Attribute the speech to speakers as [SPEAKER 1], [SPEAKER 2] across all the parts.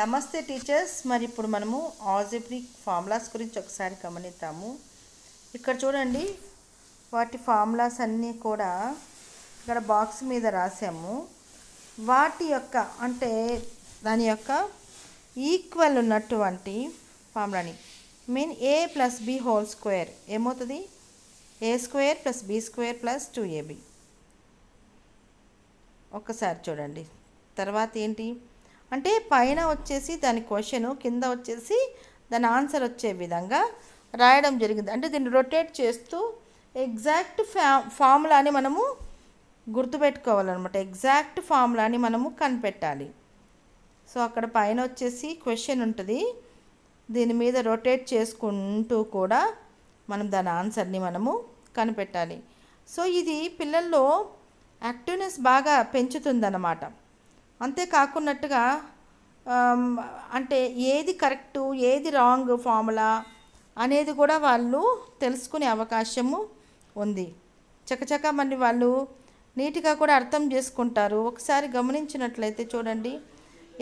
[SPEAKER 1] నమస్తే టీచర్స్ మరి ఇప్పుడు మనము ఆల్జిబ్రిక్ ఫార్ములాస్ గురించి ఒకసారి గమనిద్దాము ఇక్కడ చూడండి వాటి ఫార్ములాస్ అన్నీ కూడా ఇక్కడ బాక్స్ మీద రాసాము వాటి యొక్క అంటే దాని యొక్క ఈక్వల్ ఉన్నటువంటి ఫార్ములాని mean A plus B whole square ఏమవుతుంది A square plus B square plus two AB ఒక్కసారి చూడండి తర్వాత ఏంటి అంటే పైన వచ్చేసి దాని క్వశ్చను కింద వచ్చేసి దాని ఆన్సర్ వచ్చే విధంగా రాయడం జరిగింది అంటే దీన్ని రొటేట్ చేస్తూ ఎగ్జాక్ట్ ఫ్యా ఫార్ములాని మనము గుర్తుపెట్టుకోవాలన్నమాట ఎగ్జాక్ట్ ఫార్ములాని మనము కనిపెట్టాలి సో అక్కడ పైన వచ్చేసి క్వశ్చన్ ఉంటుంది దీని మీద రొటేట్ చేసుకుంటూ కూడా మనం దాని ఆన్సర్ని మనము కనిపెట్టాలి సో ఇది పిల్లల్లో యాక్టివ్నెస్ బాగా పెంచుతుందన్నమాట అంతేకాకున్నట్టుగా అంటే ఏది కరెక్టు ఏది రాంగ్ ఫార్ములా అనేది కూడా వాళ్ళు తెలుసుకునే అవకాశము ఉంది చకచక మరి వాళ్ళు నీట్గా కూడా అర్థం చేసుకుంటారు ఒకసారి గమనించినట్లయితే చూడండి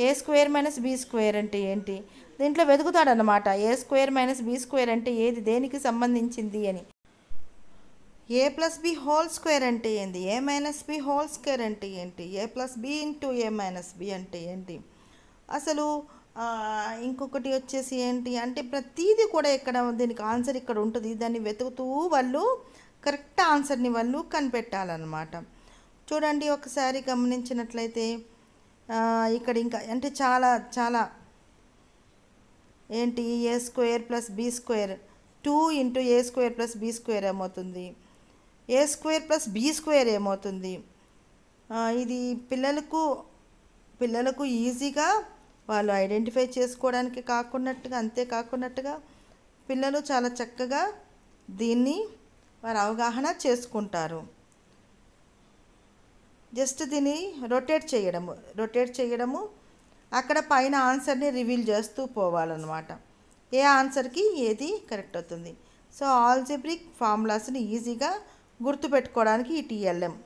[SPEAKER 1] A square minus B square అంటే ఏంటి దీంట్లో వెతుకుతాడనమాట A square minus B square అంటే ఏది దేనికి సంబంధించింది అని A plus B whole square అంటే ఏంటి A minus B whole square అంటే ఏంటి A plus B into A minus B అంటే ఏంటి అసలు ఇంకొకటి వచ్చేసి ఏంటి అంటే ప్రతీది కూడా ఇక్కడ దీనికి ఆన్సర్ ఇక్కడ ఉంటుంది దాన్ని వెతుకుతూ వాళ్ళు కరెక్ట్ ఆన్సర్ని వాళ్ళు కనిపెట్టాలన్నమాట చూడండి ఒకసారి గమనించినట్లయితే ఇక్కడ ఇంకా అంటే చాలా చాలా ఏంటి A square plus B square two into A square plus B square ఏమవుతుంది A square plus B square ఏమవుతుంది ఇది పిల్లలకు పిల్లలకు ఈజీగా వాళ్ళు ఐడెంటిఫై చేసుకోవడానికి కాకున్నట్టుగా అంతే కాకున్నట్టుగా పిల్లలు చాలా చక్కగా దీన్ని వారు అవగాహన చేసుకుంటారు జస్ట్ దీన్ని రొటేట్ చేయడము రొటేట్ చేయడము అక్కడ పైన ఆన్సర్ని రివీల్ చేస్తూ పోవాలన్నమాట ఏ ఆన్సర్కి ఏది కరెక్ట్ అవుతుంది సో ఆల్జెబ్రిక్ ఫార్ములాస్ని ఈజీగా గుర్తుపెట్టుకోవడానికి ఈ టీఎల్ఎం